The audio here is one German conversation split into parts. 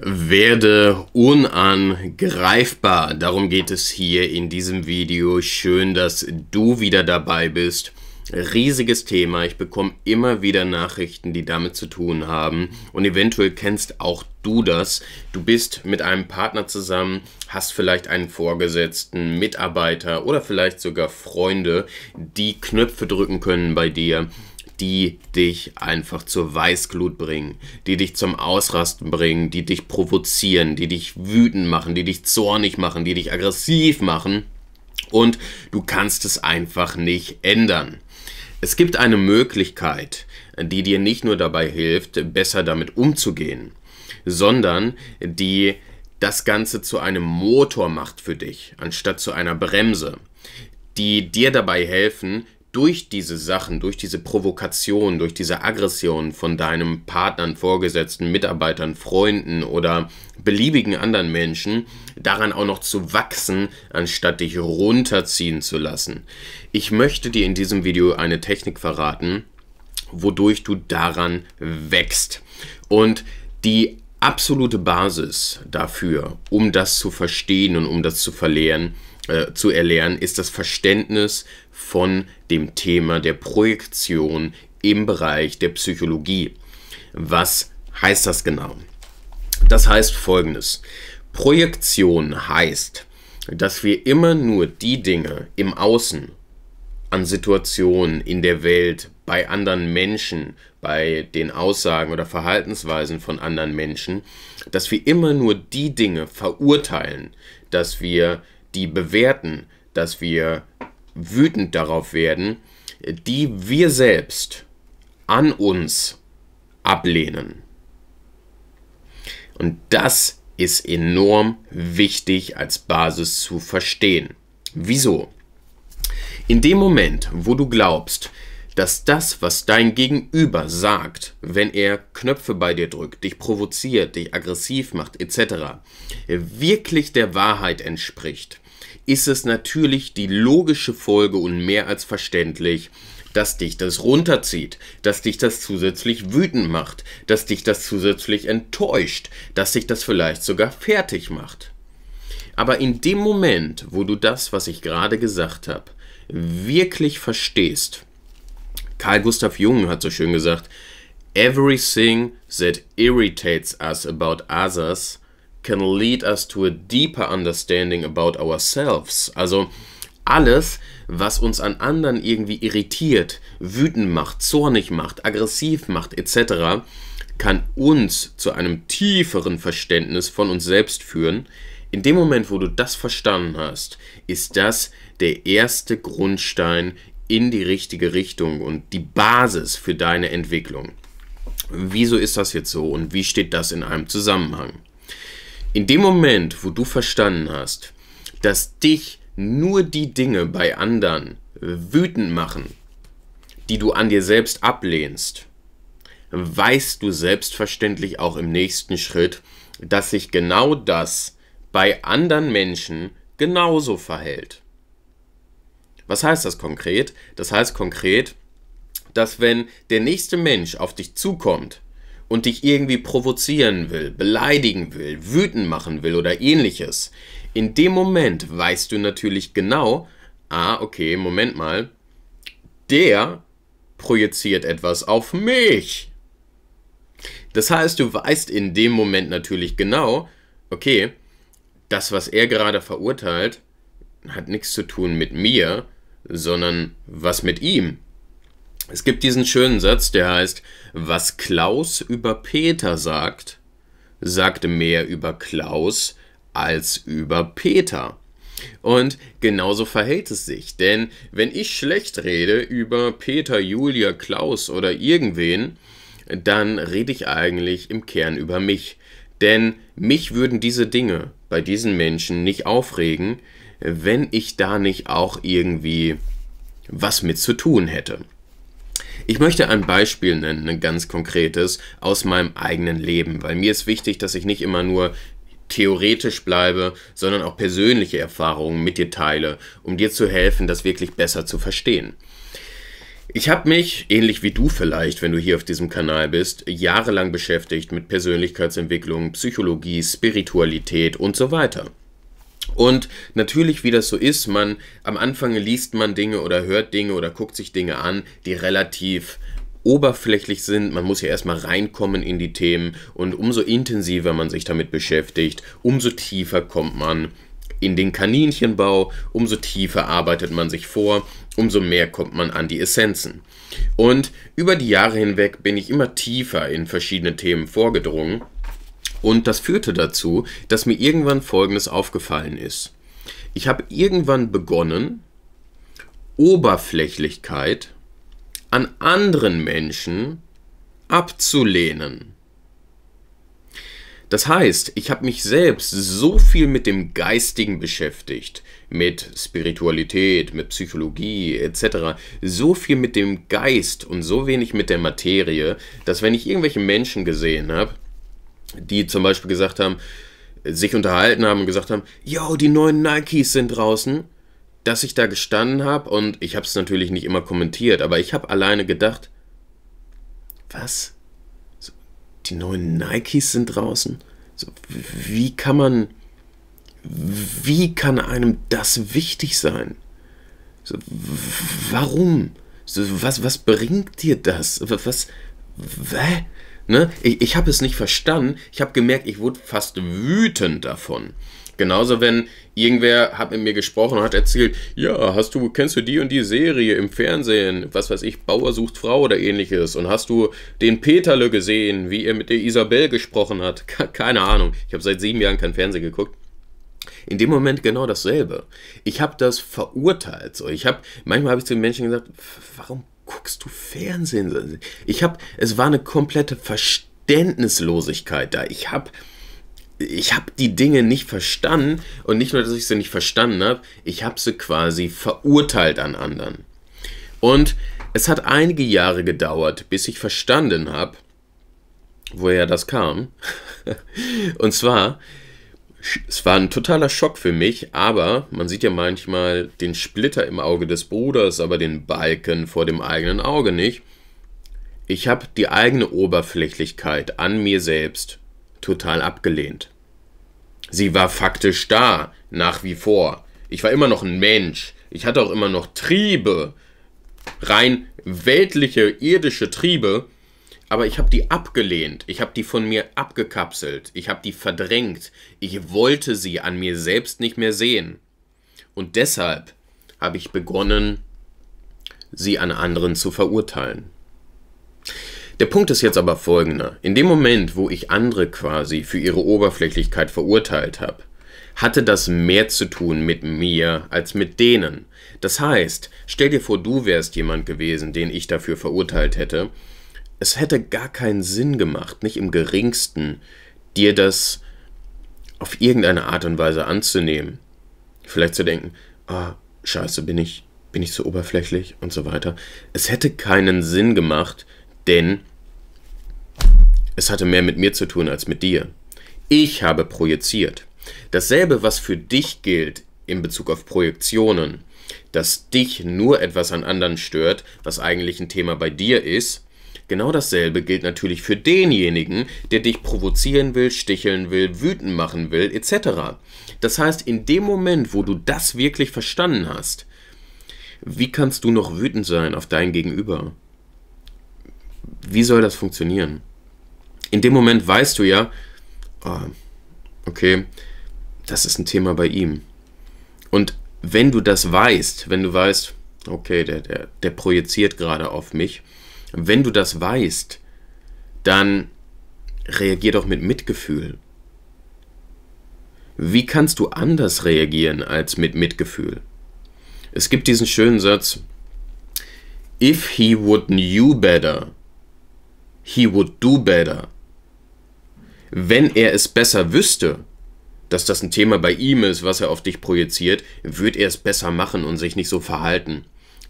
Werde unangreifbar. Darum geht es hier in diesem Video. Schön, dass du wieder dabei bist. Riesiges Thema. Ich bekomme immer wieder Nachrichten, die damit zu tun haben. Und eventuell kennst auch du das. Du bist mit einem Partner zusammen, hast vielleicht einen Vorgesetzten, Mitarbeiter oder vielleicht sogar Freunde, die Knöpfe drücken können bei dir die dich einfach zur Weißglut bringen, die dich zum Ausrasten bringen, die dich provozieren, die dich wütend machen, die dich zornig machen, die dich aggressiv machen und du kannst es einfach nicht ändern. Es gibt eine Möglichkeit, die dir nicht nur dabei hilft, besser damit umzugehen, sondern die das Ganze zu einem Motor macht für dich, anstatt zu einer Bremse, die dir dabei helfen, durch diese Sachen, durch diese Provokation, durch diese Aggression von deinem Partnern, Vorgesetzten, Mitarbeitern, Freunden oder beliebigen anderen Menschen, daran auch noch zu wachsen, anstatt dich runterziehen zu lassen. Ich möchte dir in diesem Video eine Technik verraten, wodurch du daran wächst. Und die absolute Basis dafür, um das zu verstehen und um das zu verlieren, äh, zu erlernen, ist das Verständnis von dem Thema der Projektion im Bereich der Psychologie. Was heißt das genau? Das heißt folgendes. Projektion heißt, dass wir immer nur die Dinge im Außen, an Situationen in der Welt, bei anderen Menschen, bei den Aussagen oder Verhaltensweisen von anderen Menschen, dass wir immer nur die Dinge verurteilen, dass wir die bewerten, dass wir wütend darauf werden, die wir selbst an uns ablehnen. Und das ist enorm wichtig als Basis zu verstehen. Wieso? In dem Moment, wo du glaubst, dass das, was dein Gegenüber sagt, wenn er Knöpfe bei dir drückt, dich provoziert, dich aggressiv macht, etc., wirklich der Wahrheit entspricht, ist es natürlich die logische Folge und mehr als verständlich, dass dich das runterzieht, dass dich das zusätzlich wütend macht, dass dich das zusätzlich enttäuscht, dass dich das vielleicht sogar fertig macht. Aber in dem Moment, wo du das, was ich gerade gesagt habe, wirklich verstehst, Carl Gustav Jung hat so schön gesagt, Everything that irritates us about others can lead us to a deeper understanding about ourselves. Also alles, was uns an anderen irgendwie irritiert, wütend macht, zornig macht, aggressiv macht etc., kann uns zu einem tieferen Verständnis von uns selbst führen. In dem Moment, wo du das verstanden hast, ist das der erste Grundstein in die richtige Richtung und die Basis für deine Entwicklung. Wieso ist das jetzt so und wie steht das in einem Zusammenhang? In dem Moment, wo du verstanden hast, dass dich nur die Dinge bei anderen wütend machen, die du an dir selbst ablehnst, weißt du selbstverständlich auch im nächsten Schritt, dass sich genau das bei anderen Menschen genauso verhält. Was heißt das konkret? Das heißt konkret, dass wenn der nächste Mensch auf dich zukommt und dich irgendwie provozieren will, beleidigen will, wütend machen will oder ähnliches, in dem Moment weißt du natürlich genau, ah, okay, Moment mal, der projiziert etwas auf mich. Das heißt, du weißt in dem Moment natürlich genau, okay, das, was er gerade verurteilt, hat nichts zu tun mit mir, sondern was mit ihm? Es gibt diesen schönen Satz, der heißt, was Klaus über Peter sagt, sagt mehr über Klaus als über Peter. Und genauso verhält es sich, denn wenn ich schlecht rede über Peter, Julia, Klaus oder irgendwen, dann rede ich eigentlich im Kern über mich. Denn mich würden diese Dinge bei diesen Menschen nicht aufregen, wenn ich da nicht auch irgendwie was mit zu tun hätte. Ich möchte ein Beispiel nennen, ein ganz konkretes aus meinem eigenen Leben, weil mir ist wichtig, dass ich nicht immer nur theoretisch bleibe, sondern auch persönliche Erfahrungen mit dir teile, um dir zu helfen, das wirklich besser zu verstehen. Ich habe mich, ähnlich wie du vielleicht, wenn du hier auf diesem Kanal bist, jahrelang beschäftigt mit Persönlichkeitsentwicklung, Psychologie, Spiritualität und so weiter. Und natürlich, wie das so ist, man am Anfang liest man Dinge oder hört Dinge oder guckt sich Dinge an, die relativ oberflächlich sind. Man muss ja erstmal reinkommen in die Themen und umso intensiver man sich damit beschäftigt, umso tiefer kommt man in den Kaninchenbau, umso tiefer arbeitet man sich vor, umso mehr kommt man an die Essenzen. Und über die Jahre hinweg bin ich immer tiefer in verschiedene Themen vorgedrungen und das führte dazu, dass mir irgendwann Folgendes aufgefallen ist. Ich habe irgendwann begonnen, Oberflächlichkeit an anderen Menschen abzulehnen. Das heißt, ich habe mich selbst so viel mit dem Geistigen beschäftigt, mit Spiritualität, mit Psychologie etc., so viel mit dem Geist und so wenig mit der Materie, dass wenn ich irgendwelche Menschen gesehen habe, die zum Beispiel gesagt haben, äh, sich unterhalten haben und gesagt haben, yo, die neuen Nikes sind draußen, dass ich da gestanden habe und ich habe es natürlich nicht immer kommentiert, aber ich habe alleine gedacht, was? So, die neuen Nikes sind draußen? So, wie kann man, wie kann einem das wichtig sein? So, warum? So, was, was bringt dir das? Was, was Ne? Ich, ich habe es nicht verstanden. Ich habe gemerkt, ich wurde fast wütend davon. Genauso, wenn irgendwer hat mit mir gesprochen und hat erzählt, ja, hast du, kennst du die und die Serie im Fernsehen, was weiß ich, Bauer sucht Frau oder ähnliches und hast du den Peterle gesehen, wie er mit der Isabel gesprochen hat? Keine Ahnung, ich habe seit sieben Jahren kein Fernsehen geguckt. In dem Moment genau dasselbe. Ich habe das verurteilt. So. Ich hab, manchmal habe ich zu den Menschen gesagt, warum guckst du Fernsehen? Ich habe, es war eine komplette Verständnislosigkeit da. Ich habe ich habe die Dinge nicht verstanden und nicht nur, dass ich sie nicht verstanden habe, ich habe sie quasi verurteilt an anderen. Und es hat einige Jahre gedauert, bis ich verstanden habe, woher das kam. und zwar, es war ein totaler Schock für mich, aber man sieht ja manchmal den Splitter im Auge des Bruders, aber den Balken vor dem eigenen Auge nicht. Ich habe die eigene Oberflächlichkeit an mir selbst total abgelehnt. Sie war faktisch da, nach wie vor. Ich war immer noch ein Mensch. Ich hatte auch immer noch Triebe, rein weltliche, irdische Triebe, aber ich habe die abgelehnt, ich habe die von mir abgekapselt, ich habe die verdrängt, ich wollte sie an mir selbst nicht mehr sehen. Und deshalb habe ich begonnen, sie an anderen zu verurteilen. Der Punkt ist jetzt aber folgender. In dem Moment, wo ich andere quasi für ihre Oberflächlichkeit verurteilt habe, hatte das mehr zu tun mit mir als mit denen. Das heißt, stell dir vor, du wärst jemand gewesen, den ich dafür verurteilt hätte, es hätte gar keinen Sinn gemacht, nicht im geringsten, dir das auf irgendeine Art und Weise anzunehmen. Vielleicht zu denken, ah, scheiße, bin ich, bin ich so oberflächlich und so weiter. Es hätte keinen Sinn gemacht, denn es hatte mehr mit mir zu tun als mit dir. Ich habe projiziert. Dasselbe, was für dich gilt in Bezug auf Projektionen, dass dich nur etwas an anderen stört, was eigentlich ein Thema bei dir ist, Genau dasselbe gilt natürlich für denjenigen, der dich provozieren will, sticheln will, wütend machen will, etc. Das heißt, in dem Moment, wo du das wirklich verstanden hast, wie kannst du noch wütend sein auf dein Gegenüber? Wie soll das funktionieren? In dem Moment weißt du ja, oh, okay, das ist ein Thema bei ihm. Und wenn du das weißt, wenn du weißt, okay, der, der, der projiziert gerade auf mich, wenn du das weißt, dann reagier doch mit Mitgefühl. Wie kannst du anders reagieren als mit Mitgefühl? Es gibt diesen schönen Satz, If he would knew better, he would do better. Wenn er es besser wüsste, dass das ein Thema bei ihm ist, was er auf dich projiziert, würde er es besser machen und sich nicht so verhalten.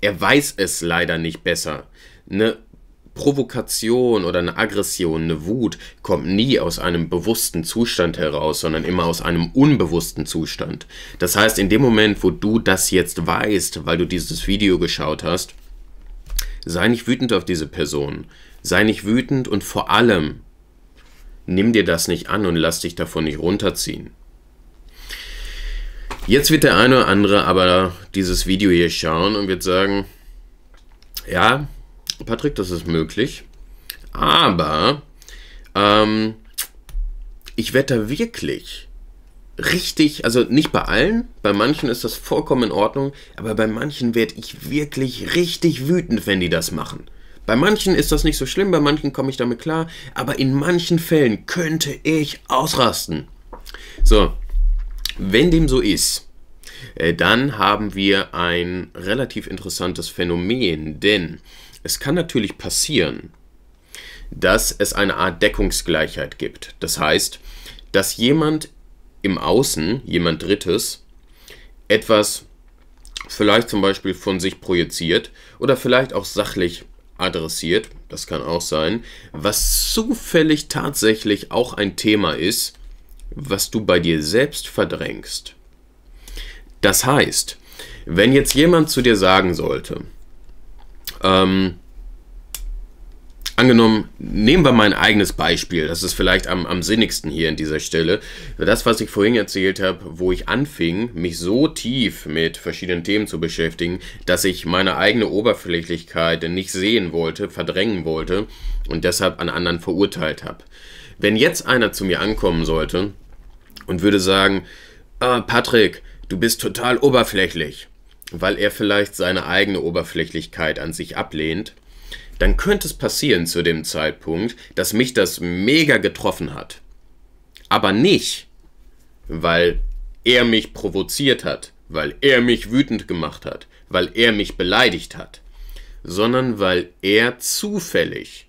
Er weiß es leider nicht besser eine Provokation oder eine Aggression, eine Wut kommt nie aus einem bewussten Zustand heraus, sondern immer aus einem unbewussten Zustand. Das heißt, in dem Moment, wo du das jetzt weißt, weil du dieses Video geschaut hast, sei nicht wütend auf diese Person. Sei nicht wütend und vor allem nimm dir das nicht an und lass dich davon nicht runterziehen. Jetzt wird der eine oder andere aber dieses Video hier schauen und wird sagen, ja, Patrick, das ist möglich. Aber ähm, ich werde da wirklich richtig, also nicht bei allen, bei manchen ist das vollkommen in Ordnung, aber bei manchen werde ich wirklich richtig wütend, wenn die das machen. Bei manchen ist das nicht so schlimm, bei manchen komme ich damit klar, aber in manchen Fällen könnte ich ausrasten. So, wenn dem so ist, äh, dann haben wir ein relativ interessantes Phänomen, denn es kann natürlich passieren, dass es eine Art Deckungsgleichheit gibt. Das heißt, dass jemand im Außen, jemand Drittes, etwas vielleicht zum Beispiel von sich projiziert oder vielleicht auch sachlich adressiert, das kann auch sein, was zufällig tatsächlich auch ein Thema ist, was du bei dir selbst verdrängst. Das heißt, wenn jetzt jemand zu dir sagen sollte, ähm, angenommen, nehmen wir mein eigenes Beispiel, das ist vielleicht am, am sinnigsten hier an dieser Stelle. Das, was ich vorhin erzählt habe, wo ich anfing, mich so tief mit verschiedenen Themen zu beschäftigen, dass ich meine eigene Oberflächlichkeit nicht sehen wollte, verdrängen wollte und deshalb an anderen verurteilt habe. Wenn jetzt einer zu mir ankommen sollte und würde sagen, ah, Patrick, du bist total oberflächlich, weil er vielleicht seine eigene Oberflächlichkeit an sich ablehnt, dann könnte es passieren zu dem Zeitpunkt, dass mich das mega getroffen hat. Aber nicht, weil er mich provoziert hat, weil er mich wütend gemacht hat, weil er mich beleidigt hat, sondern weil er zufällig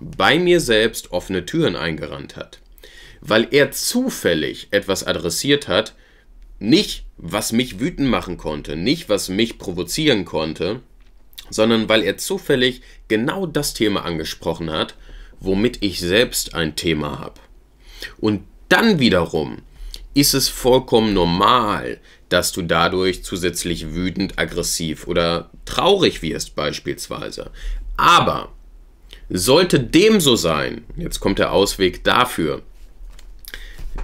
bei mir selbst offene Türen eingerannt hat, weil er zufällig etwas adressiert hat, nicht, was mich wütend machen konnte, nicht, was mich provozieren konnte, sondern weil er zufällig genau das Thema angesprochen hat, womit ich selbst ein Thema habe. Und dann wiederum ist es vollkommen normal, dass du dadurch zusätzlich wütend, aggressiv oder traurig wirst beispielsweise. Aber sollte dem so sein, jetzt kommt der Ausweg dafür,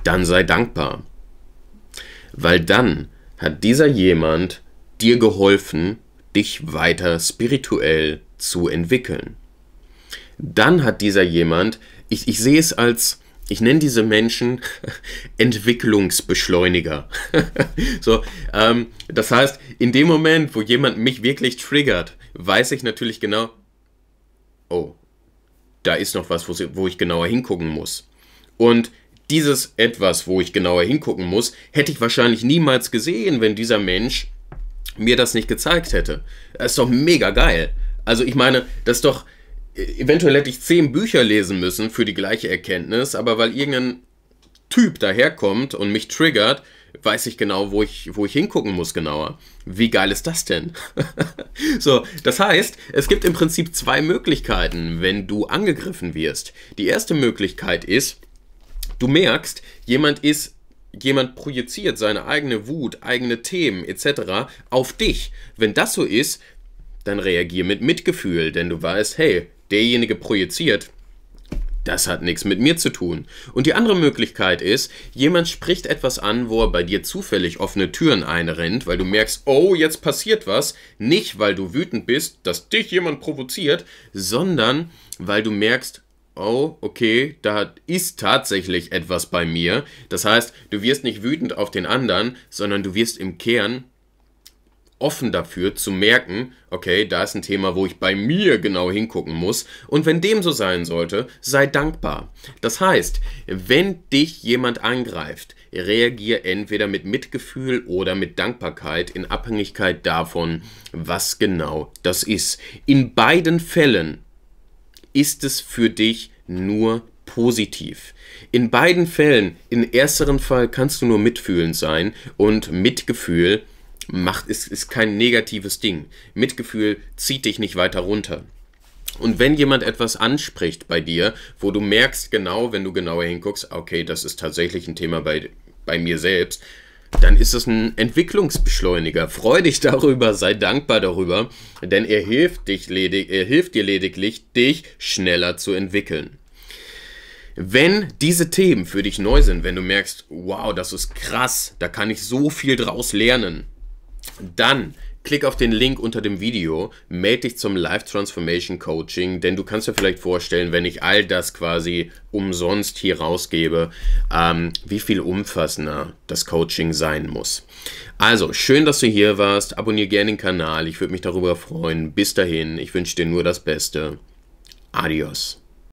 dann sei dankbar weil dann hat dieser jemand dir geholfen, dich weiter spirituell zu entwickeln. Dann hat dieser jemand, ich, ich sehe es als, ich nenne diese Menschen Entwicklungsbeschleuniger. so, ähm, das heißt, in dem Moment, wo jemand mich wirklich triggert, weiß ich natürlich genau, oh, da ist noch was, wo ich genauer hingucken muss. Und dieses etwas, wo ich genauer hingucken muss, hätte ich wahrscheinlich niemals gesehen, wenn dieser Mensch mir das nicht gezeigt hätte. Das ist doch mega geil. Also ich meine, das ist doch, eventuell hätte ich zehn Bücher lesen müssen für die gleiche Erkenntnis, aber weil irgendein Typ daherkommt und mich triggert, weiß ich genau, wo ich, wo ich hingucken muss genauer. Wie geil ist das denn? so, das heißt, es gibt im Prinzip zwei Möglichkeiten, wenn du angegriffen wirst. Die erste Möglichkeit ist, Du merkst, jemand ist jemand projiziert seine eigene Wut, eigene Themen etc. auf dich. Wenn das so ist, dann reagier mit Mitgefühl, denn du weißt, hey, derjenige projiziert, das hat nichts mit mir zu tun. Und die andere Möglichkeit ist, jemand spricht etwas an, wo er bei dir zufällig offene Türen einrennt, weil du merkst, oh, jetzt passiert was, nicht weil du wütend bist, dass dich jemand provoziert, sondern weil du merkst, oh, okay, da ist tatsächlich etwas bei mir. Das heißt, du wirst nicht wütend auf den anderen, sondern du wirst im Kern offen dafür zu merken, okay, da ist ein Thema, wo ich bei mir genau hingucken muss. Und wenn dem so sein sollte, sei dankbar. Das heißt, wenn dich jemand angreift, reagier entweder mit Mitgefühl oder mit Dankbarkeit in Abhängigkeit davon, was genau das ist. In beiden Fällen ist es für dich nur positiv. In beiden Fällen, im ersteren Fall kannst du nur mitfühlend sein und Mitgefühl macht ist, ist kein negatives Ding. Mitgefühl zieht dich nicht weiter runter. Und wenn jemand etwas anspricht bei dir, wo du merkst genau, wenn du genauer hinguckst, okay, das ist tatsächlich ein Thema bei, bei mir selbst, dann ist es ein Entwicklungsbeschleuniger. Freu dich darüber, sei dankbar darüber, denn er hilft, dich ledig, er hilft dir lediglich, dich schneller zu entwickeln. Wenn diese Themen für dich neu sind, wenn du merkst, wow, das ist krass, da kann ich so viel draus lernen, dann Klick auf den Link unter dem Video, meld dich zum Live Transformation Coaching, denn du kannst dir vielleicht vorstellen, wenn ich all das quasi umsonst hier rausgebe, ähm, wie viel umfassender das Coaching sein muss. Also, schön, dass du hier warst. Abonniere gerne den Kanal. Ich würde mich darüber freuen. Bis dahin, ich wünsche dir nur das Beste. Adios.